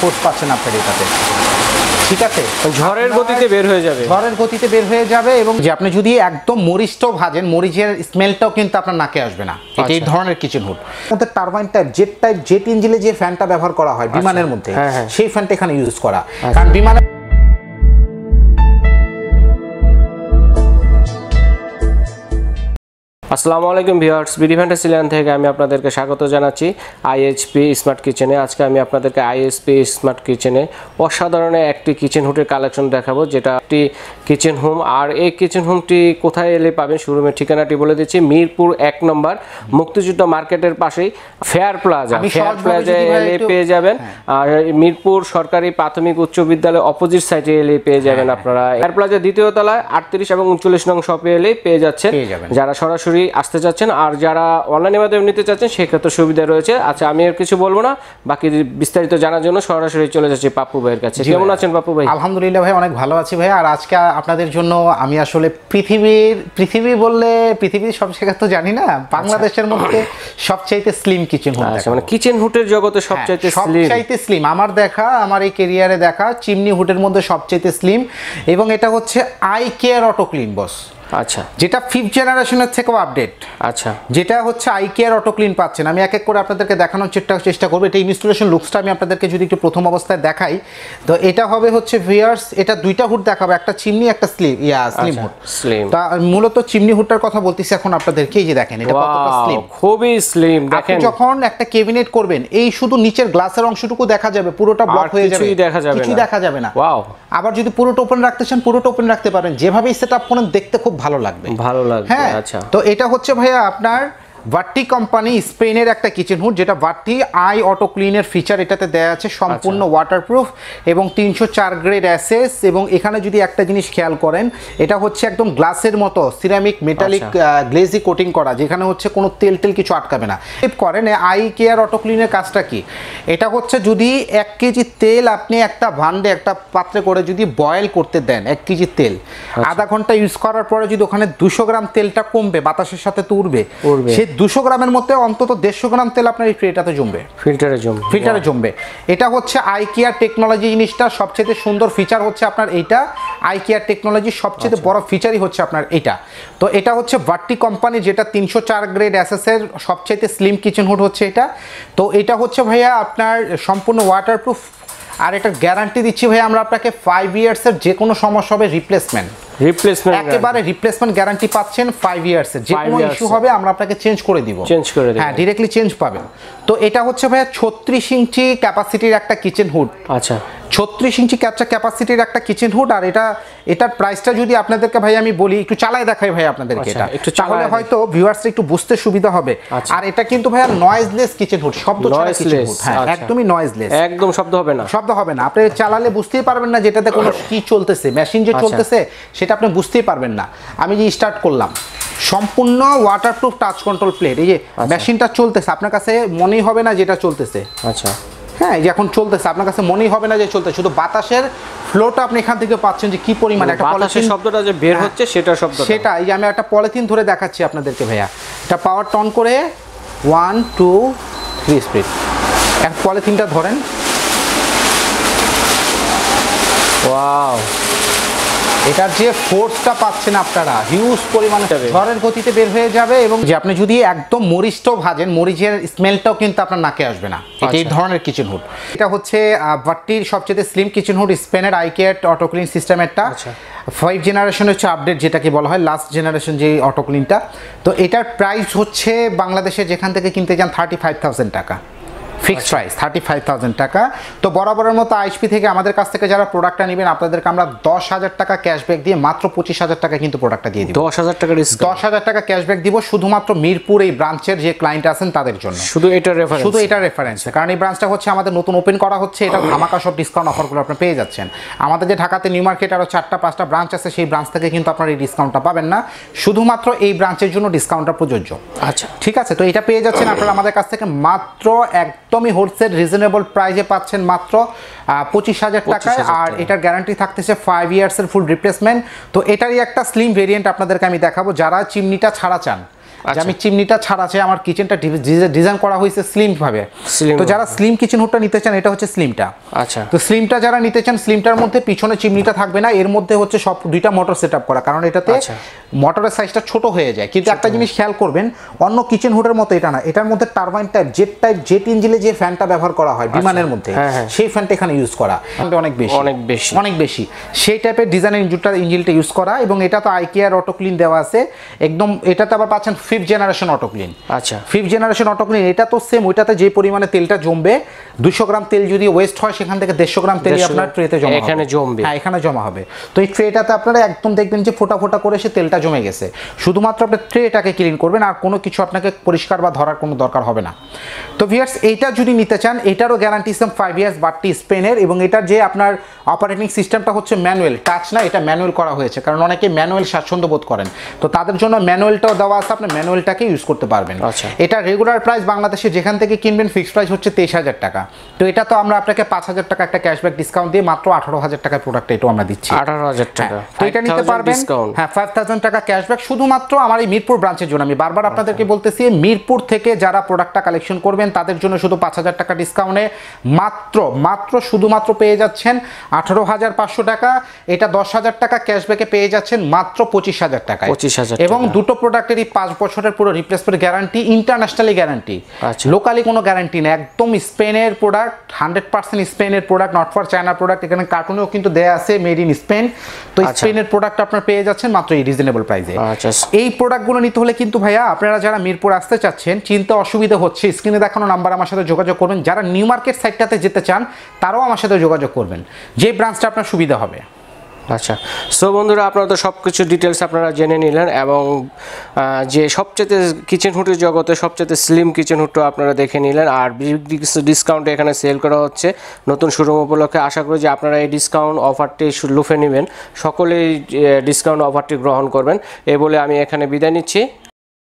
Force না আপনার এটাতে ঠিক আছে ঝড়ের গতিতে বের হয়ে যাবে ঝড়ের গতিতে বের হয়ে যাবে এবং যে আপনি যদি একদম মরিচটাও ভাজেন মরিচের স্মেলটাও কিন্তু আপনার নাকে আসবে না এটা এই আচ্ছা। ধরনের কিচেন হুড মধ্যে turbine type jet type jet ইঞ্জিনে যে ফ্যানটা ব্যবহার করা হয় আচ্ছা। বিমানের মধ্যে হ্যাঁ, হ্যাঁ। সেই ফ্যানটা এখানে ইউজ করা আচ্ছা। কারণ বিমানের আসসালামু আলাইকুম ভিউয়ার্স বিডি ফ্যান্টাসিল্যান্ড থেকে আমি আপনাদেরকে স্বাগত জানাচ্ছি আইএইচপি স্মার্ট কিচেনে আজকে আমি আপনাদেরকে আইএসপি স্মার্ট কিচেনে অসাধারণ একটি কিচেন হুটের কালেকশন দেখাবো যেটা একটি কিচেন হোম আর এই কিচেন হোমটি কোথায় এলে পাবেন শোরুমের ঠিকানাটি বলে দিচ্ছি মিরপুর এক নম্বর মুক্তিযুদ্ধ মার্কেটের পাশেই ফেয়ার প্লাজা ফেয়ার প্লাজা এলে পেয়ে যাবেন হ্যাঁ। আর মিরপুর সরকারি প্রাথমিক উচ্চ বিদ্যালয় অপোজিট সাইডে এলে পেয়ে যাবেন হ্যাঁ, হ্যাঁ। আপনারা ফেয়ার প্লাজা দ্বিতীয় তলায় আটত্রিশ এবং উনচল্লিশ নং শপে এলেই পেয়ে যাচ্ছেন যারা সরাসরি সরাসরি আসতে চাচ্ছেন আর যারা অনলাইনের মাধ্যমে নিতে চাচ্ছেন সেক্ষেত্রে সুবিধা রয়েছে আচ্ছা আমি আর কিছু বলবো না বাকি বিস্তারিত জানার জন্য সরাসরি চলে যাচ্ছি পাপ্পু ভাইয়ের কাছে কেমন আছেন পাপ্পু ভাই আলহামদুলিল্লাহ ভাই অনেক ভালো আছি ভাই আর আজকে আপনাদের জন্য আমি আসলে পৃথিবীর পৃথিবী বললে পৃথিবীর সব জায়গা তো জানি না আচ্ছা। বাংলাদেশের মধ্যে সবচাইতে স্লিম কিচেন আছে মানে কিচেন হুটের জগতে হ্যাঁ, সবচাইতে স্লিম সবচাইতে স্লিম আমার দেখা আমার এই কেরিয়ারে দেখা চিমনি হুটের মধ্যে সবচাইতে স্লিম এবং এটা হচ্ছে আই কেয়ার অটো ক্লিন বস আচ্ছা যেটা ফিফথ জেনারেশনের থেকেও আপডেট আচ্ছা যেটা হচ্ছে আই অটোক্লিন পাচ্ছেন আমি এক এক করে আপনাদেরকে দেখানোর চেষ্টা চেষ্টা করবো এটা ইনস্টলেশন লুকসটা আমি আপনাদেরকে যদি একটু প্রথম অবস্থায় দেখাই তো এটা হবে হচ্ছে ভিয়ার্স এটা দুইটা হুড দেখাবো একটা চিমনি একটা স্লিম ইয়া স্লিম আচ্ছা, হুড তা মূলত চিমনি হুডটার কথা বলতেছি এখন আপনাদেরকে এই যে দেখেন এটা স্লিম খুবই স্লিম দেখেন যখন একটা ক্যাবিনেট করবেন এই শুধু নিচের গ্লাসের অংশটুকু দেখা যাবে পুরোটা ব্লক হয়ে যাবে দেখা যাবে না দেখা যাবে না আবার যদি পুরোটা ওপেন রাখতে চান পুরোটা ওপেন রাখতে পারেন যেভাবেই সেটআপ করেন দেখতে খুব ভালো লাগবে ভালো লাগবে হ্যাঁ আচ্ছা তো এটা হচ্ছে ভাইয়া আপনার ভাট্টি কোম্পানি স্পেনের একটা কিচেন হুড যেটা ভাট্টি আই অটো ক্লিনের ফিচার এটাতে দেওয়া আছে সম্পূর্ণ ওয়াটারপ্রুফ আচ্ছা। এবং তিনশো চার গ্রেড অ্যাসেস এবং এখানে যদি একটা জিনিস খেয়াল করেন এটা হচ্ছে একদম গ্লাসের মতো সিরামিক মেটালিক গ্লেজি কোটিং করা যেখানে হচ্ছে কোনো তেল টেল কিছু আটকাবে না টিপ করেন আই কেয়ার অটো ক্লিনের কাজটা কি এটা হচ্ছে যদি এক কেজি তেল আপনি একটা ভান্ডে একটা পাত্রে করে যদি বয়েল করতে দেন এক কেজি তেল আচ্ছা। আধা ঘন্টা ইউজ করার পরে যদি ওখানে দুশো গ্রাম তেলটা কমবে বাতাসের সাথে তুরবে উড়বে সে দুশো গ্রামের মধ্যে অন্তত দেড়শো গ্রাম তেল আপনার এই ফ্রিটাতে জমবে ফিল্টারে জমবে ফিল্টারে জমবে এটা হচ্ছে আইকিয়ার টেকনোলজি জিনিসটা সবচেয়ে সুন্দর ফিচার হচ্ছে আপনার এইটা আইকিয়ার টেকনোলজির সবচেয়ে আচ্ছা। বড় ফিচারই হচ্ছে আপনার এটা তো এটা হচ্ছে ভার্টি কোম্পানি যেটা তিনশো চার গ্রেড অ্যাসেসের সবচেয়ে স্লিম কিচেন হুড হচ্ছে এটা তো এটা হচ্ছে ভাইয়া আপনার সম্পূর্ণ ওয়াটারপ্রুফ আর এটা গ্যারান্টি দিচ্ছি ভাইয়া আমরা আপনাকে ফাইভ ইয়ার্সের যে কোনো সমস্যা হবে রিপ্লেসমেন্ট রিপ্লেসমেন্ট একেবারে রিপ্লেসমেন্ট গ্যারান্টি পাচ্ছেন 5 ইয়ার্স যে কোনো ইস্যু হবে আমরা আপনাকে চেঞ্জ করে দিব চেঞ্জ করে দেব হ্যাঁ डायरेक्टली চেঞ্জ পাবেন তো এটা হচ্ছে ভাইয়া 36 ইঞ্চি ক্যাপাসিটির একটা কিচেন হুড আচ্ছা ছত্রিশ ইঞ্চি ক্যাপচার ক্যাপাসিটির একটা কিচেন হুড আর এটা এটার প্রাইসটা যদি আপনাদেরকে ভাই আমি বলি একটু চালায় দেখাই ভাই আপনাদেরকে আচ্ছা, এটা একটু তাহলে হয়তো ভিউয়ার্স একটু বুঝতে সুবিধা হবে আচ্ছা। আর এটা কিন্তু ভাই আর নয়েজলেস কিচেন হুড শব্দ ছাড়া কিচেন হুড হ্যাঁ আচ্ছা। একদমই নয়েজলেস একদম শব্দ হবে না শব্দ হবে না আপনি চালালে বুঝতেই পারবেন না যেটাতে কোনো কি চলতেছে মেশিন যে চলতেছে সেটা আপনি বুঝতেই পারবেন না আমি যে স্টার্ট করলাম সম্পূর্ণ ওয়াটারপ্রুফ টাচ কন্ট্রোল প্লেট এই যে মেশিনটা চলতেছে আপনার কাছে মনেই হবে না যেটা চলতেছে আচ্ছা হ্যাঁ এই যে এখন চলতেছে আপনার কাছে মনেই হবে না যে চলতে শুধু বাতাসের ফ্লোটা আপনি এখান থেকে পাচ্ছেন যে কি পরিমাণ মানে একটা পলিথিন শব্দটা যে বের হ্যাঁ, হচ্ছে সেটা শব্দ সেটা এই যে আমি একটা পলিথিন ধরে দেখাচ্ছি আপনাদেরকে ভাইয়া এটা পাওয়ার টন করে ওয়ান টু থ্রি স্পিড এক পলিথিনটা ধরেন ওয়াও এটার যে ফোর্সটা পাচ্ছেন আপনারা হিউজ পরিমাণে ঝড়ের গতিতে বের হয়ে যাবে এবং যে আপনি যদি একদম মরিচটাও ভাজেন মরিচের স্মেলটাও কিন্তু আপনার নাকে আসবে না এই আচ্ছা। ধরনের কিচেন হুড এটা হচ্ছে বাট্টির সবচেয়ে স্লিম কিচেন হুড স্পেনের আইকেট অটোক্লিন সিস্টেমেরটা ফাইভ জেনারেশন হচ্ছে আপডেট যেটাকে বলা হয় লাস্ট জেনারেশন যে অটোক্লিনটা তো এটার প্রাইস হচ্ছে বাংলাদেশে যেখান থেকে কিনতে যান থার্টি ফাইভ থাউজেন্ড টাকা fixed price thirty five thousand টাকা তো বরাবরের মতো আইসপি থেকে আমাদের কাছ থেকে যারা প্রোডাক্টটা নেবেন আপনাদেরকে আমরা দশ হাজার টাকা ক্যাশব্যাক দিয়ে মাত্র পঁচিশ হাজার টাকা কিন্তু প্রোডাক্টটা দিয়ে দিব দশ হাজার টাকা দশ হাজার টাকা ক্যাশব্যাক দিব শুধুমাত্র মিরপুর এই ব্রাঞ্চের যে ক্লায়েন্ট আছেন তাদের জন্য শুধু এটা রেফারেন্স শুধু এটা রেফারেন্স কারণ এই ব্রাঞ্চটা হচ্ছে আমাদের নতুন ওপেন করা হচ্ছে এটা ধামাকা সব ডিসকাউন্ট অফারগুলো আপনি পেয়ে যাচ্ছেন আমাদের যে ঢাকাতে নিউ মার্কেট আরও চারটা পাঁচটা ব্রাঞ্চ আছে সেই ব্রাঞ্চ থেকে কিন্তু আপনারা এই ডিসকাউন্টটা পাবেন না শুধুমাত্র এই ব্রাঞ্চের জন্য ডিসকাউন্টটা প্রযোজ্য আচ্ছা ঠিক আছে তো এটা পেয়ে যাচ্ছেন আপনারা আমাদের কাছ থেকে মাত্র এক একদমই হোলসেল রিজনেবল প্রাইজে পাচ্ছেন মাত্র পঁচিশ হাজার টাকায় আর এটার গ্যারান্টি থাকতেছে ফাইভ ইয়ার্সের ফুল রিপ্লেসমেন্ট তো এটারই একটা স্লিম ভেরিয়েন্ট আপনাদেরকে আমি দেখাবো যারা চিমনিটা ছাড়া চান আচ্ছা। যে আমি চিমনিটা ছাড়া আছে আমার কিচেনটা ডিজাইন করা হয়েছে স্লিম ভাবে তো যারা স্লিম কিচেন হুডটা নিতে চান এটা হচ্ছে স্লিমটা আচ্ছা তো স্লিমটা যারা নিতে চান স্লিমটার মধ্যে পিছনে চিমনিটা থাকবে না এর মধ্যে হচ্ছে সব দুইটা মোটর সেট করা কারণ এটাতে মোটরের আচ্ছা। সাইজটা ছোট হয়ে যায় কিন্তু একটা জিনিস খেয়াল করবেন অন্য কিচেন হুডের মতো এটা না এটার মধ্যে turbine type jet type jet ইঞ্জিনে যে ফ্যানটা ব্যবহার করা হয় আচ্ছা। বিমানের মধ্যে হ্যাঁ, হ্যাঁ। সেই ফ্যানটা এখানে ইউজ করা অনেক বেশি অনেক বেশি অনেক বেশি সেই টাইপের ডিজাইনের ইঞ্জিনটা ইঞ্জিনটা ইউজ করা এবং এটা তো আইকিয়ার অটো ক্লিন দেওয়া আছে একদম এটাতে আবার পাচ্ছেন ফিফথ জেনারেশন অটোক্লিন আচ্ছা ফিফথ জেনারেশন অটোক্লিন এটা তো সেম ওইটাতে যে পরিমাণে তেলটা জমবে দুশো গ্রাম তেল যদি ওয়েস্ট হয় সেখান থেকে দেড়শো গ্রাম তেল আপনার ট্রেতে জমা এখানে জমবে হ্যাঁ এখানে জমা হবে তো এই ট্রেটাতে আপনারা একদম দেখবেন যে ফোটা ফোটা করে সে তেলটা জমে গেছে শুধুমাত্র আপনি ট্রেটাকে ক্লিন করবেন আর কোনো কিছু আপনাকে পরিষ্কার বা ধরার কোনো দরকার হবে না তো ভিয়ার্স এইটা যদি নিতে চান এটারও গ্যারান্টি সেম ফাইভ ইয়ার্স বাটটি স্পেনের এবং এটার যে আপনার অপারেটিং সিস্টেমটা হচ্ছে ম্যানুয়াল টাচ না এটা ম্যানুয়াল করা হয়েছে কারণ অনেকে ম্যানুয়াল স্বাচ্ছন্দ্য বোধ করেন তো তাদের জন্য ম্যানুয়ালটাও দেওয়া আছে আপনার ম্যানুয়ালটাকে ইউজ করতে পারবেন আচ্ছা। এটা রেগুলার প্রাইস বাংলাদেশে যেখান থেকে কিনবেন ফিক্সড প্রাইস হচ্ছে তেইশ হাজার টাকা তো এটা তো আমরা আপনাকে পাঁচ হাজার টাকা একটা ক্যাশব্যাক ডিসকাউন্ট দিয়ে মাত্র আঠারো হাজার টাকার প্রোডাক্ট এটাও আমরা দিচ্ছি আঠারো হাজার হ্যাঁ, টাকা এটা নিতে পারবেন হ্যাঁ ফাইভ থাউজেন্ড টাকা ক্যাশব্যাক শুধুমাত্র আমার এই মিরপুর ব্রাঞ্চের জন্য আমি বারবার আপনাদেরকে আচ্ছা। বলতেছি মিরপুর থেকে যারা প্রোডাক্টটা কালেকশন করবেন তাদের জন্য শুধু পাঁচ হাজার টাকা ডিসকাউন্টে মাত্র মাত্র শুধুমাত্র পেয়ে যাচ্ছেন আঠারো হাজার পাঁচশো টাকা এটা দশ হাজার টাকা ক্যাশব্যাকে পেয়ে যাচ্ছেন মাত্র পঁচিশ হাজার টাকা পঁচিশ হাজার এবং দুটো প্রোডাক্টেরই পাঁচ বছর বছরের পুরো replacement guarantee internationally guarantee locally কোনো গ্যারান্টি না একদম স্পেনের প্রোডাক্ট হান্ড্রেড পার্সেন্ট স্পেনের product not for China product এখানে কার্টুনেও কিন্তু দেয়া আছে মেড ইন স্পেন তো আচ্ছা। স্পেনের প্রোডাক্ট আপনার পেয়ে যাচ্ছেন মাত্র এই রিজনেবল প্রাইসে আচ্ছা। এই প্রোডাক্টগুলো নিতে হলে কিন্তু ভাইয়া আপনারা যারা মিরপুর আসতে চাচ্ছেন চিন্তা অসুবিধা হচ্ছে স্ক্রিনে দেখানো নাম্বার আমার সাথে যোগাযোগ করবেন যারা নিউ মার্কেট সাইটটাতে যেতে চান তারাও আমার সাথে যোগাযোগ করবেন যে ব্রাঞ্চটা আপনার সুবিধা হবে আচ্ছা সো বন্ধুরা আপনারা তো সব কিছু ডিটেলস আপনারা জেনে নিলেন এবং যে সবচেয়ে কিচেন হুটের জগতে সবচেয়ে স্লিম কিচেন হুটটা আপনারা দেখে নিলেন আর ডিসকাউন্টে এখানে সেল করা হচ্ছে নতুন শোরুম উপলক্ষে আশা করি যে আপনারা এই ডিসকাউন্ট অফারটি লুফে নেবেন সকলেই ডিসকাউন্ট অফারটি গ্রহণ করবেন এই বলে আমি এখানে বিদায় নিচ্ছি